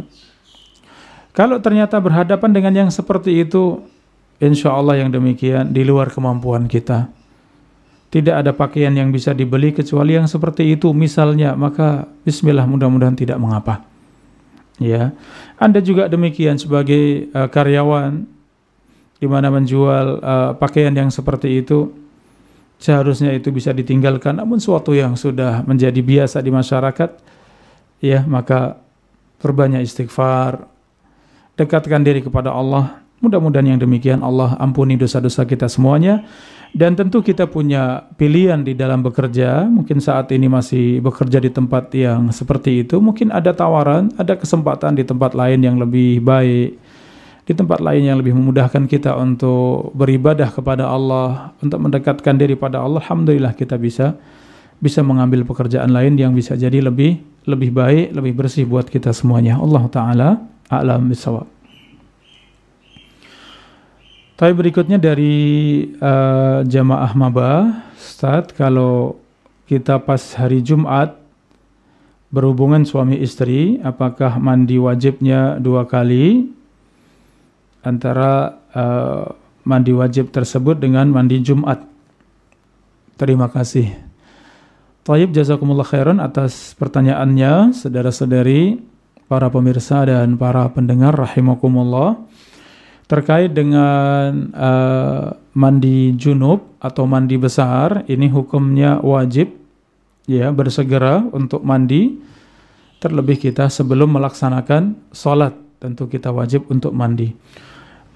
Kalau ternyata berhadapan dengan yang seperti itu, insya Allah yang demikian di luar kemampuan kita. Tidak ada pakaian yang bisa dibeli kecuali yang seperti itu misalnya, maka bismillah mudah-mudahan tidak mengapa. Ya. Anda juga demikian sebagai uh, karyawan di mana menjual uh, pakaian yang seperti itu seharusnya itu bisa ditinggalkan namun suatu yang sudah menjadi biasa di masyarakat ya maka perbanyak istighfar dekatkan diri kepada Allah mudah-mudahan yang demikian Allah ampuni dosa-dosa kita semuanya dan tentu kita punya pilihan di dalam bekerja. Mungkin saat ini masih bekerja di tempat yang seperti itu, mungkin ada tawaran, ada kesempatan di tempat lain yang lebih baik, di tempat lain yang lebih memudahkan kita untuk beribadah kepada Allah, untuk mendekatkan diri pada Allah. Alhamdulillah kita bisa bisa mengambil pekerjaan lain yang bisa jadi lebih lebih baik, lebih bersih buat kita semuanya. Allah taala a'lam bisawab. Tapi berikutnya dari uh, jamaah maba, Ustaz, kalau kita pas hari Jumat berhubungan suami istri, apakah mandi wajibnya dua kali antara uh, mandi wajib tersebut dengan mandi Jumat? Terima kasih. Taib jazakumullah khairan atas pertanyaannya, saudara-saudari, para pemirsa dan para pendengar rahimakumullah. Terkait dengan uh, mandi junub atau mandi besar, ini hukumnya wajib ya bersegera untuk mandi terlebih kita sebelum melaksanakan sholat tentu kita wajib untuk mandi.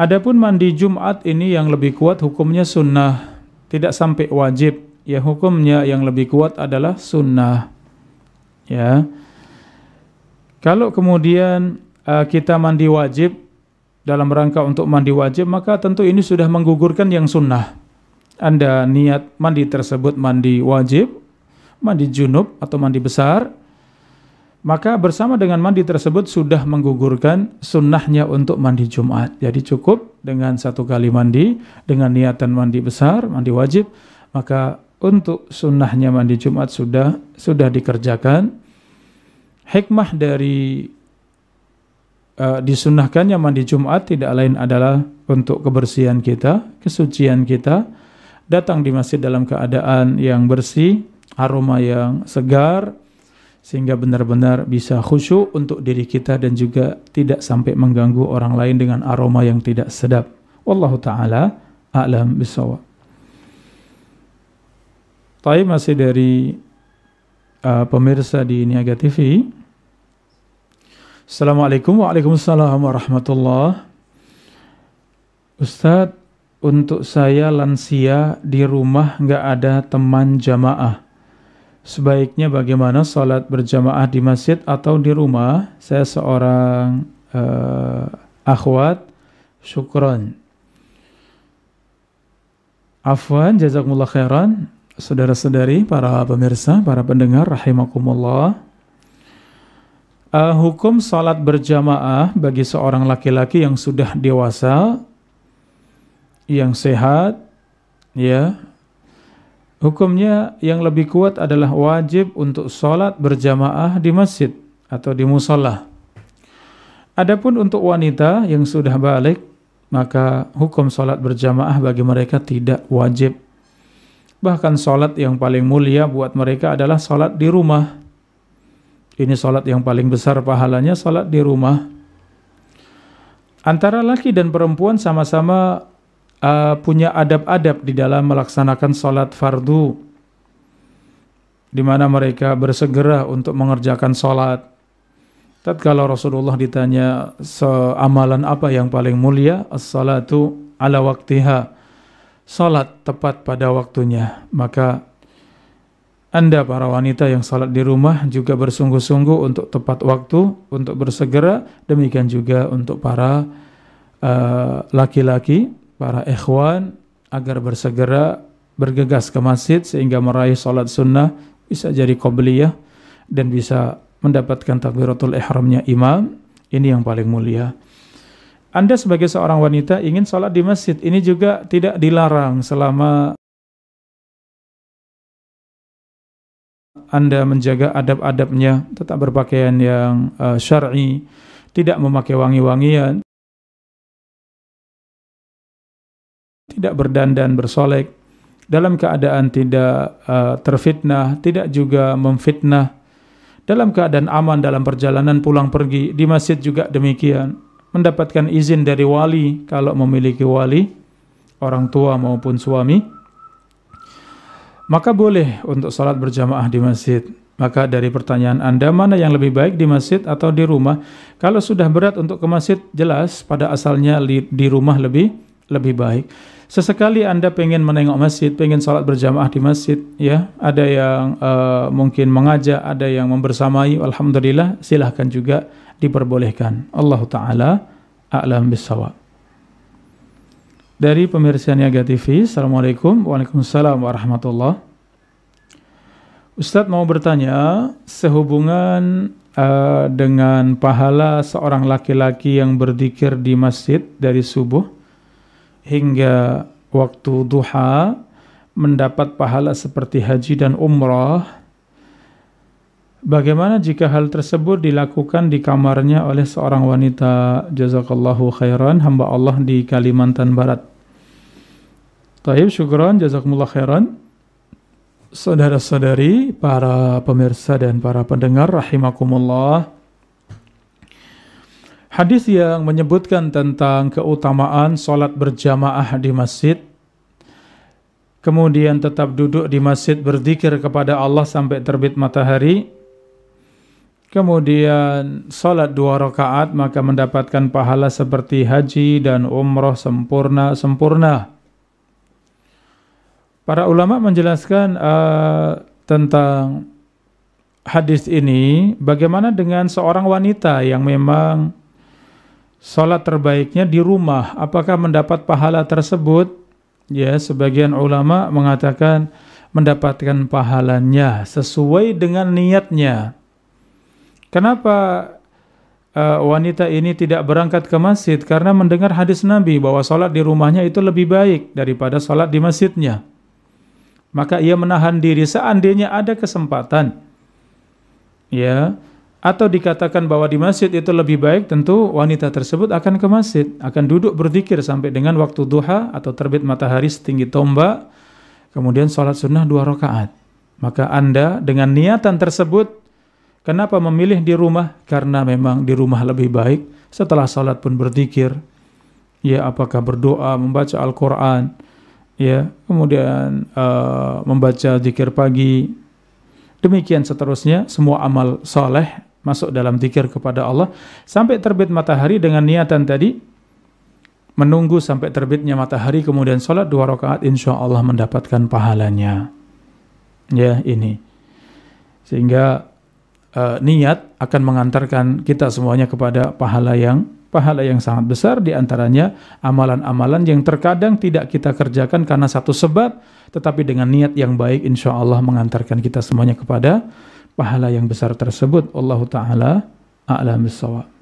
Adapun mandi Jumat ini yang lebih kuat hukumnya sunnah, tidak sampai wajib. Ya hukumnya yang lebih kuat adalah sunnah. Ya. Kalau kemudian uh, kita mandi wajib dalam rangka untuk mandi wajib, maka tentu ini sudah menggugurkan yang sunnah. Anda niat mandi tersebut mandi wajib, mandi junub atau mandi besar, maka bersama dengan mandi tersebut sudah menggugurkan sunnahnya untuk mandi Jumat. Jadi cukup dengan satu kali mandi, dengan niatan mandi besar, mandi wajib, maka untuk sunnahnya mandi Jumat sudah sudah dikerjakan. Hikmah dari uh, eh, disunahkannya mandi Jumat tidak lain adalah untuk kebersihan kita, kesucian kita, datang di masjid dalam keadaan yang bersih, aroma yang segar, sehingga benar-benar bisa khusyuk untuk diri kita dan juga tidak sampai mengganggu orang lain dengan aroma yang tidak sedap. Wallahu taala a'lam bisawab. Tapi masih dari uh, pemirsa di Niaga TV, Assalamualaikum Waalaikumsalam warahmatullah Ustadz, untuk saya lansia di rumah nggak ada teman jamaah. Sebaiknya bagaimana sholat berjamaah di masjid atau di rumah? Saya seorang uh, akhwat, syukron. Afwan, jazakumullah khairan. Saudara-saudari, para pemirsa, para pendengar, rahimakumullah. Uh, hukum salat berjamaah bagi seorang laki-laki yang sudah dewasa, yang sehat, ya. Hukumnya yang lebih kuat adalah wajib untuk salat berjamaah di masjid atau di musola. Adapun untuk wanita yang sudah balik, maka hukum salat berjamaah bagi mereka tidak wajib. Bahkan salat yang paling mulia buat mereka adalah salat di rumah ini salat yang paling besar pahalanya salat di rumah. Antara laki dan perempuan sama-sama uh, punya adab-adab di dalam melaksanakan salat fardu. Di mana mereka bersegera untuk mengerjakan salat. Tatkala Rasulullah ditanya amalan apa yang paling mulia, as-salatu ala waktiha. Salat tepat pada waktunya. Maka anda para wanita yang salat di rumah juga bersungguh-sungguh untuk tepat waktu, untuk bersegera, demikian juga untuk para eh, laki-laki, uh, para ikhwan agar bersegera bergegas ke masjid sehingga meraih salat sunnah bisa jadi qobliyah dan bisa mendapatkan takbiratul ihramnya imam. Ini yang paling mulia. Anda sebagai seorang wanita ingin salat di masjid, ini juga tidak dilarang selama Anda menjaga adab-adabnya, tetap berpakaian yang uh, syar'i, tidak memakai wangi-wangian, tidak berdandan bersolek, dalam keadaan tidak uh, terfitnah, tidak juga memfitnah, dalam keadaan aman dalam perjalanan pulang pergi, di masjid juga demikian, mendapatkan izin dari wali kalau memiliki wali, orang tua maupun suami maka boleh untuk sholat berjamaah di masjid. Maka dari pertanyaan Anda, mana yang lebih baik di masjid atau di rumah? Kalau sudah berat untuk ke masjid, jelas pada asalnya di rumah lebih lebih baik. Sesekali Anda pengen menengok masjid, pengen sholat berjamaah di masjid, ya ada yang uh, mungkin mengajak, ada yang membersamai, Alhamdulillah silahkan juga diperbolehkan. Allah Ta'ala a'lam bisawab dari pemirsa Niaga TV. Assalamualaikum Waalaikumsalam warahmatullahi Ustadz mau bertanya sehubungan uh, dengan pahala seorang laki-laki yang berzikir di masjid dari subuh hingga waktu duha mendapat pahala seperti haji dan umroh. Bagaimana jika hal tersebut dilakukan di kamarnya oleh seorang wanita? Jazakallahu khairan, hamba Allah di Kalimantan Barat. Taib syukuran jazakumullah khairan. Saudara-saudari, para pemirsa dan para pendengar rahimakumullah. Hadis yang menyebutkan tentang keutamaan sholat berjamaah di masjid kemudian tetap duduk di masjid berzikir kepada Allah sampai terbit matahari kemudian sholat dua rakaat maka mendapatkan pahala seperti haji dan umroh sempurna sempurna Para ulama menjelaskan uh, tentang hadis ini, bagaimana dengan seorang wanita yang memang sholat terbaiknya di rumah, apakah mendapat pahala tersebut? Ya, sebagian ulama mengatakan mendapatkan pahalanya sesuai dengan niatnya. Kenapa uh, wanita ini tidak berangkat ke masjid? Karena mendengar hadis Nabi bahwa sholat di rumahnya itu lebih baik daripada sholat di masjidnya maka ia menahan diri seandainya ada kesempatan. Ya, atau dikatakan bahwa di masjid itu lebih baik, tentu wanita tersebut akan ke masjid, akan duduk berzikir sampai dengan waktu duha atau terbit matahari setinggi tombak, kemudian sholat sunnah dua rakaat. Maka Anda dengan niatan tersebut, kenapa memilih di rumah? Karena memang di rumah lebih baik, setelah sholat pun berzikir, ya apakah berdoa, membaca Al-Quran, ya kemudian uh, membaca zikir pagi demikian seterusnya semua amal soleh masuk dalam zikir kepada Allah sampai terbit matahari dengan niatan tadi menunggu sampai terbitnya matahari kemudian sholat dua rakaat insya Allah mendapatkan pahalanya ya ini sehingga uh, niat akan mengantarkan kita semuanya kepada pahala yang pahala yang sangat besar diantaranya amalan-amalan yang terkadang tidak kita kerjakan karena satu sebab tetapi dengan niat yang baik insya Allah mengantarkan kita semuanya kepada pahala yang besar tersebut Allah Ta'ala a'lam bisawab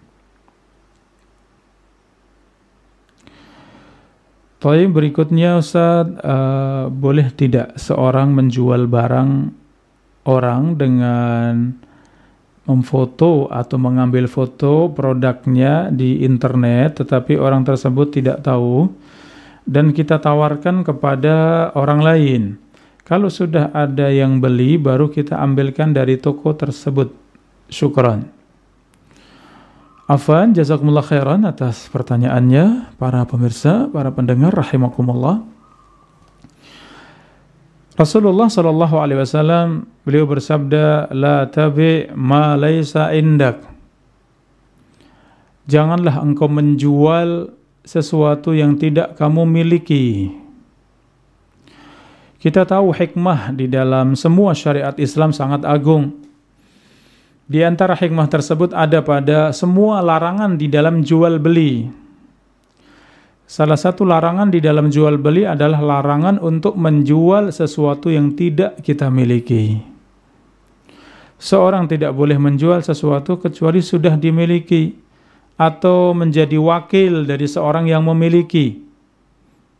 Tapi berikutnya Ustaz, uh, boleh tidak seorang menjual barang orang dengan memfoto atau mengambil foto produknya di internet tetapi orang tersebut tidak tahu dan kita tawarkan kepada orang lain. Kalau sudah ada yang beli baru kita ambilkan dari toko tersebut. Syukran. Afan, jazakumullah khairan atas pertanyaannya para pemirsa, para pendengar rahimakumullah. Rasulullah Shallallahu Alaihi Wasallam beliau bersabda, la tabi ma laisa indak. Janganlah engkau menjual sesuatu yang tidak kamu miliki. Kita tahu hikmah di dalam semua syariat Islam sangat agung. Di antara hikmah tersebut ada pada semua larangan di dalam jual beli Salah satu larangan di dalam jual beli adalah larangan untuk menjual sesuatu yang tidak kita miliki. Seorang tidak boleh menjual sesuatu kecuali sudah dimiliki atau menjadi wakil dari seorang yang memiliki.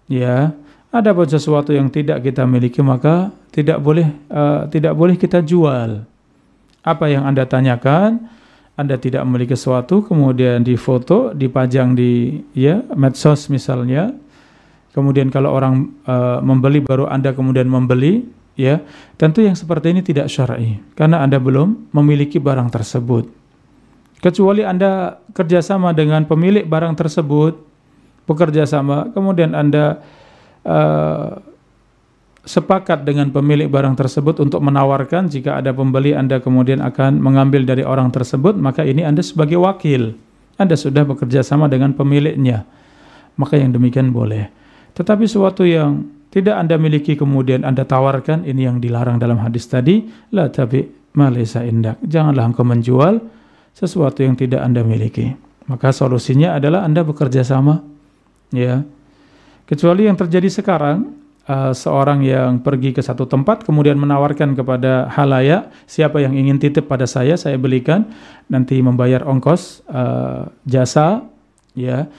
Ya, ada pun sesuatu yang tidak kita miliki maka tidak boleh uh, tidak boleh kita jual. Apa yang Anda tanyakan? Anda tidak memiliki sesuatu kemudian difoto, dipajang di ya medsos misalnya. Kemudian kalau orang uh, membeli baru Anda kemudian membeli, ya. Tentu yang seperti ini tidak syar'i karena Anda belum memiliki barang tersebut. Kecuali Anda kerjasama dengan pemilik barang tersebut, bekerja sama, kemudian Anda uh, sepakat dengan pemilik barang tersebut untuk menawarkan jika ada pembeli Anda kemudian akan mengambil dari orang tersebut maka ini Anda sebagai wakil Anda sudah bekerja sama dengan pemiliknya maka yang demikian boleh tetapi suatu yang tidak Anda miliki kemudian Anda tawarkan ini yang dilarang dalam hadis tadi la tabi malaysa indak janganlah engkau menjual sesuatu yang tidak Anda miliki maka solusinya adalah Anda bekerja sama ya kecuali yang terjadi sekarang Eh, seorang yang pergi ke satu tempat kemudian menawarkan kepada halayak siapa yang ingin titip pada saya saya belikan nanti membayar ongkos uh, jasa ya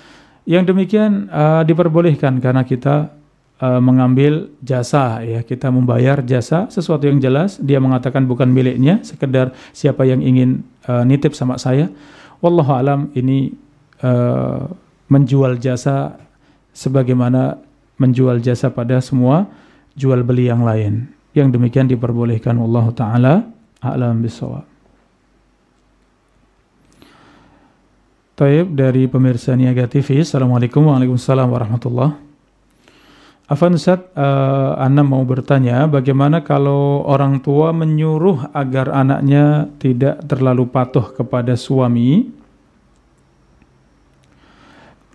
yang demikian uh, diperbolehkan karena kita uh, mengambil jasa ya kita membayar jasa sesuatu yang jelas dia mengatakan bukan miliknya sekedar siapa yang ingin uh, nitip sama saya wallahu alam ini uh, menjual jasa sebagaimana menjual jasa pada semua jual beli yang lain. Yang demikian diperbolehkan Allah Ta'ala a'lam bisawab. Taib dari pemirsa Niaga TV. Assalamualaikum Waalaikumsalam warahmatullahi Afan Ustaz, uh, Ana mau bertanya, bagaimana kalau orang tua menyuruh agar anaknya tidak terlalu patuh kepada suami,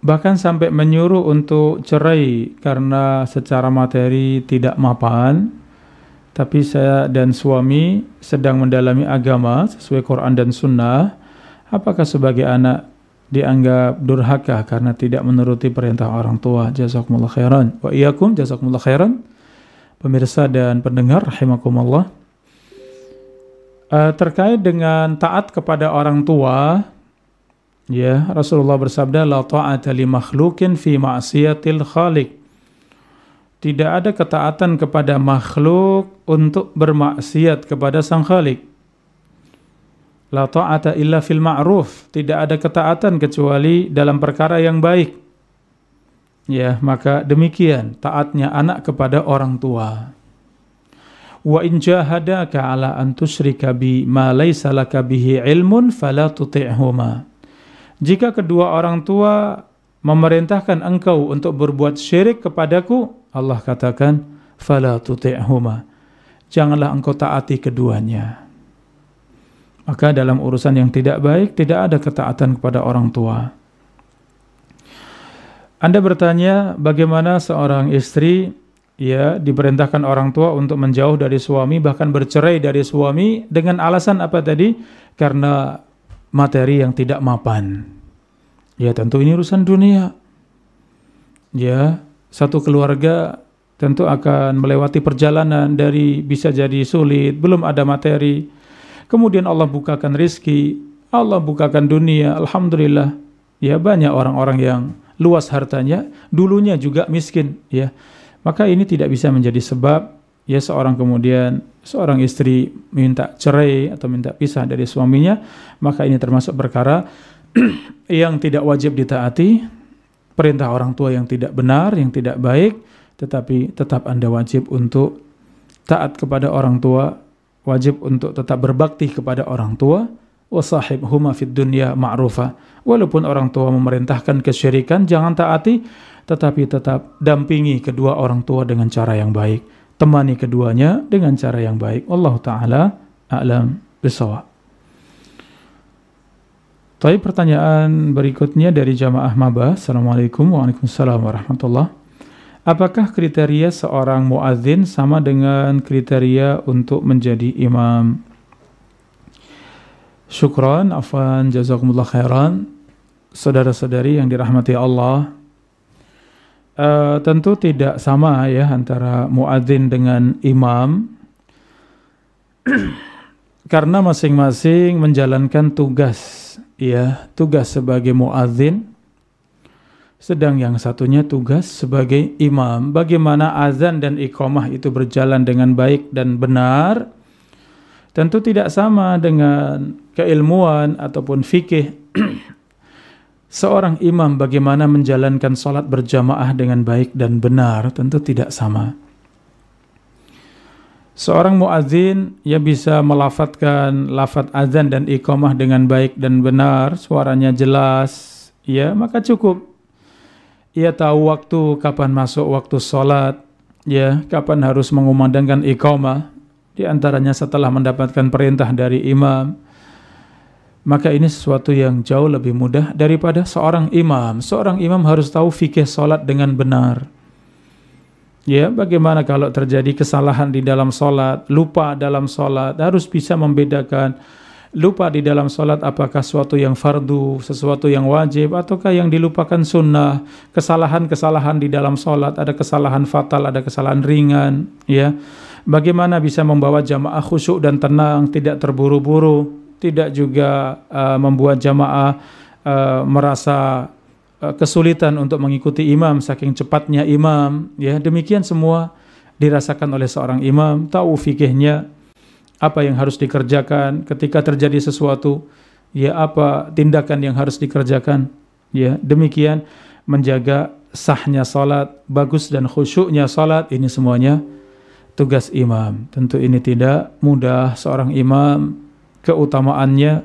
bahkan sampai menyuruh untuk cerai karena secara materi tidak mapan tapi saya dan suami sedang mendalami agama sesuai Quran dan Sunnah apakah sebagai anak dianggap durhaka karena tidak menuruti perintah orang tua. Jazakumullah khairan. Wa iyakum jazakumullah khairan. Pemirsa dan pendengar rahimakumullah. Uh, terkait dengan taat kepada orang tua, Ya, Rasulullah bersabda, La ta'ata li makhlukin fi ma'asiyatil khaliq. Tidak ada ketaatan kepada makhluk untuk bermaksiat kepada sang khalik. La ta'ata illa fil ma'ruf. Tidak ada ketaatan kecuali dalam perkara yang baik. Ya, maka demikian taatnya anak kepada orang tua. Wa in jahadaka ala an tusyrika bi ma laysa laka bihi ilmun fala tuti'huma jika kedua orang tua memerintahkan engkau untuk berbuat syirik kepadaku, Allah katakan, fala tuti'huma. Janganlah engkau taati keduanya. Maka dalam urusan yang tidak baik tidak ada ketaatan kepada orang tua. Anda bertanya bagaimana seorang istri ya diperintahkan orang tua untuk menjauh dari suami bahkan bercerai dari suami dengan alasan apa tadi? Karena materi yang tidak mapan. Ya tentu ini urusan dunia. Ya, satu keluarga tentu akan melewati perjalanan dari bisa jadi sulit, belum ada materi. Kemudian Allah bukakan rizki, Allah bukakan dunia, Alhamdulillah. Ya banyak orang-orang yang luas hartanya, dulunya juga miskin. Ya, maka ini tidak bisa menjadi sebab ya seorang kemudian seorang istri minta cerai atau minta pisah dari suaminya, maka ini termasuk perkara *clears throat* yang tidak wajib ditaati, perintah orang tua yang tidak benar, yang tidak baik, tetapi tetap Anda wajib untuk taat kepada orang tua, wajib untuk tetap berbakti kepada orang tua, wasahib huma fid dunya ma'rufa. Walaupun orang tua memerintahkan kesyirikan, jangan taati, tetapi tetap dampingi kedua orang tua dengan cara yang baik. Temani keduanya dengan cara yang baik. Allah Ta'ala a'lam bisawab. Tapi pertanyaan berikutnya dari jamaah maba. Assalamualaikum waalaikumsalam warahmatullah. Apakah kriteria seorang muadzin sama dengan kriteria untuk menjadi imam? Syukran, afan, jazakumullah khairan. Saudara-saudari yang dirahmati Allah, uh, tentu tidak sama ya antara muadzin dengan imam. *clears throat* karena masing-masing menjalankan tugas ya tugas sebagai muadzin sedang yang satunya tugas sebagai imam bagaimana azan dan iqamah itu berjalan dengan baik dan benar tentu tidak sama dengan keilmuan ataupun fikih *clears throat* seorang imam bagaimana menjalankan salat berjamaah dengan baik dan benar tentu tidak sama Seorang muazin yang bisa melafatkan lafat azan dan iqamah dengan baik dan benar, suaranya jelas, ya maka cukup. Ia tahu waktu kapan masuk waktu sholat, ya kapan harus mengumandangkan iqamah, di antaranya setelah mendapatkan perintah dari imam. Maka ini sesuatu yang jauh lebih mudah daripada seorang imam. Seorang imam harus tahu fikih sholat dengan benar Ya, bagaimana kalau terjadi kesalahan di dalam sholat, lupa dalam sholat, harus bisa membedakan lupa di dalam sholat apakah suatu yang fardu, sesuatu yang wajib, ataukah yang dilupakan sunnah, kesalahan-kesalahan di dalam sholat, ada kesalahan fatal, ada kesalahan ringan, ya. Bagaimana bisa membawa jamaah khusyuk dan tenang, tidak terburu-buru, tidak juga uh, membuat jamaah uh, merasa Eh, kesulitan untuk mengikuti imam saking cepatnya imam ya demikian semua dirasakan oleh seorang imam tahu fikihnya apa yang harus dikerjakan ketika terjadi sesuatu ya apa tindakan yang harus dikerjakan ya demikian menjaga sahnya salat bagus dan khusyuknya salat ini semuanya tugas imam tentu ini tidak mudah seorang imam keutamaannya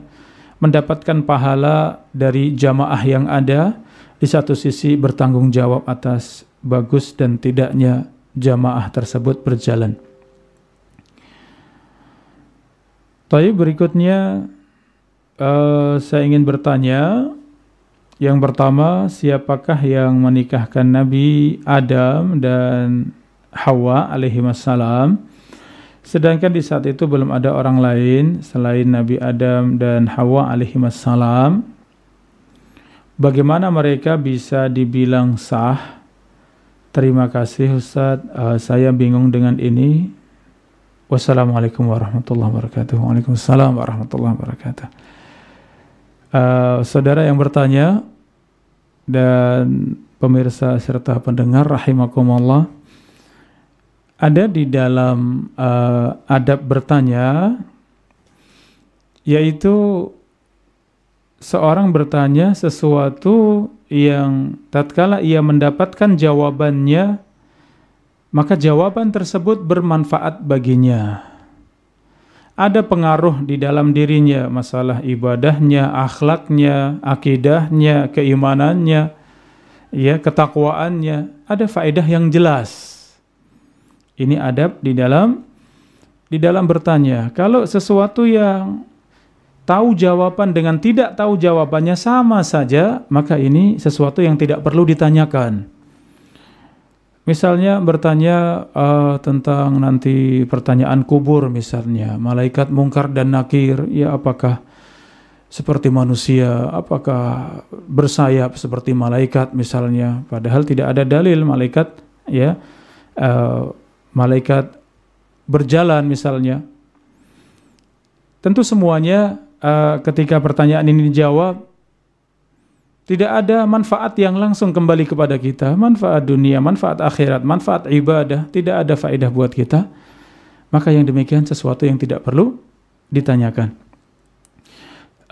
mendapatkan pahala dari jamaah yang ada di satu sisi bertanggung jawab atas bagus dan tidaknya jamaah tersebut berjalan. Tapi berikutnya uh, saya ingin bertanya, yang pertama siapakah yang menikahkan Nabi Adam dan Hawa alaihi wassalam? Sedangkan di saat itu belum ada orang lain selain Nabi Adam dan Hawa alaihi wassalam bagaimana mereka bisa dibilang sah? Terima kasih Ustaz, uh, eh, saya bingung dengan ini. Wassalamualaikum warahmatullahi wabarakatuh. Waalaikumsalam warahmatullahi wabarakatuh. Uh, saudara yang bertanya dan pemirsa serta pendengar rahimakumullah ada di dalam uh, adab bertanya yaitu seorang bertanya sesuatu yang tatkala ia mendapatkan jawabannya maka jawaban tersebut bermanfaat baginya. Ada pengaruh di dalam dirinya masalah ibadahnya, akhlaknya, akidahnya, keimanannya, ya ketakwaannya, ada faedah yang jelas. Ini adab di dalam di dalam bertanya. Kalau sesuatu yang tahu jawaban dengan tidak tahu jawabannya sama saja, maka ini sesuatu yang tidak perlu ditanyakan. Misalnya bertanya uh, tentang nanti pertanyaan kubur misalnya, malaikat mungkar dan nakir, ya apakah seperti manusia, apakah bersayap seperti malaikat misalnya, padahal tidak ada dalil malaikat ya uh, malaikat berjalan misalnya. Tentu semuanya uh, ketika pertanyaan ini dijawab tidak ada manfaat yang langsung kembali kepada kita, manfaat dunia, manfaat akhirat, manfaat ibadah, tidak ada faedah buat kita. Maka yang demikian sesuatu yang tidak perlu ditanyakan.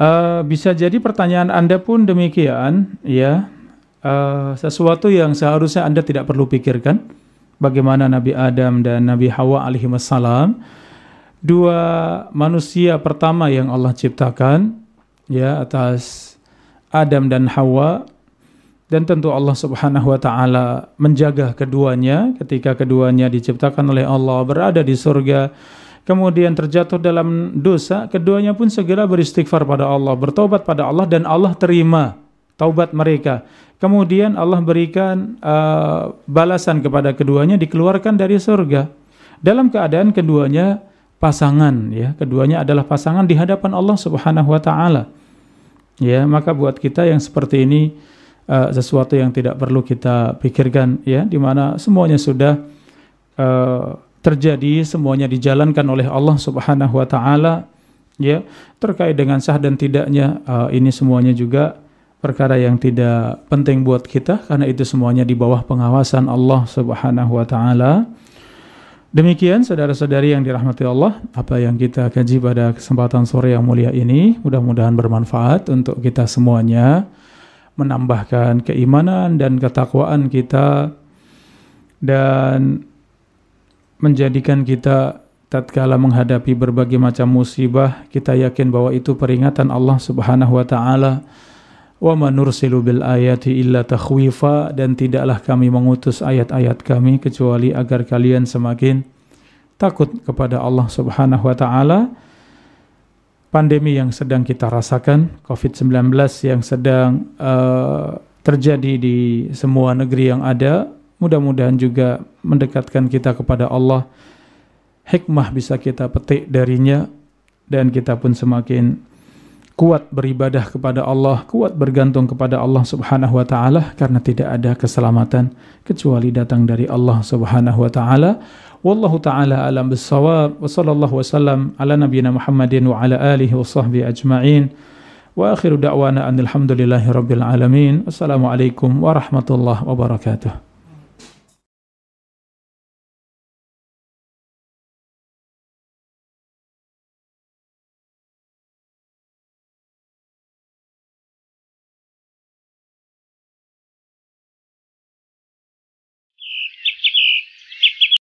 Uh, bisa jadi pertanyaan Anda pun demikian, ya. Uh, sesuatu yang seharusnya Anda tidak perlu pikirkan. Bagaimana Nabi Adam dan Nabi Hawa alaihi wassalam dua manusia pertama yang Allah ciptakan ya atas Adam dan Hawa dan tentu Allah Subhanahu wa taala menjaga keduanya ketika keduanya diciptakan oleh Allah berada di surga kemudian terjatuh dalam dosa keduanya pun segera beristighfar pada Allah bertobat pada Allah dan Allah terima taubat mereka kemudian Allah berikan uh, balasan kepada keduanya dikeluarkan dari surga dalam keadaan keduanya pasangan ya keduanya adalah pasangan di hadapan Allah Subhanahu wa taala ya maka buat kita yang seperti ini uh, sesuatu yang tidak perlu kita pikirkan ya di mana semuanya sudah uh, terjadi semuanya dijalankan oleh Allah Subhanahu wa taala ya terkait dengan sah dan tidaknya uh, ini semuanya juga perkara yang tidak penting buat kita karena itu semuanya di bawah pengawasan Allah Subhanahu wa taala Demikian saudara-saudari yang dirahmati Allah, apa yang kita kaji pada kesempatan sore yang mulia ini mudah-mudahan bermanfaat untuk kita semuanya, menambahkan keimanan dan ketakwaan kita dan menjadikan kita tatkala menghadapi berbagai macam musibah, kita yakin bahwa itu peringatan Allah Subhanahu wa taala Wa nursilu bil ayati illa takhwifa dan tidaklah kami mengutus ayat-ayat kami kecuali agar kalian semakin takut kepada Allah Subhanahu wa taala. Pandemi yang sedang kita rasakan, COVID-19 yang sedang uh, terjadi di semua negeri yang ada, mudah-mudahan juga mendekatkan kita kepada Allah. Hikmah bisa kita petik darinya dan kita pun semakin kuat beribadah kepada Allah, kuat bergantung kepada Allah Subhanahu wa taala karena tidak ada keselamatan kecuali datang dari Allah Subhanahu wa taala. Wallahu taala alam bisawab wa sallallahu wasallam ala nabiyyina Muhammadin wa ala alihi wa sahbihi ajma'in. Wa akhiru da'wana anil hamdulillahi rabbil alamin. Assalamualaikum warahmatullahi wabarakatuh.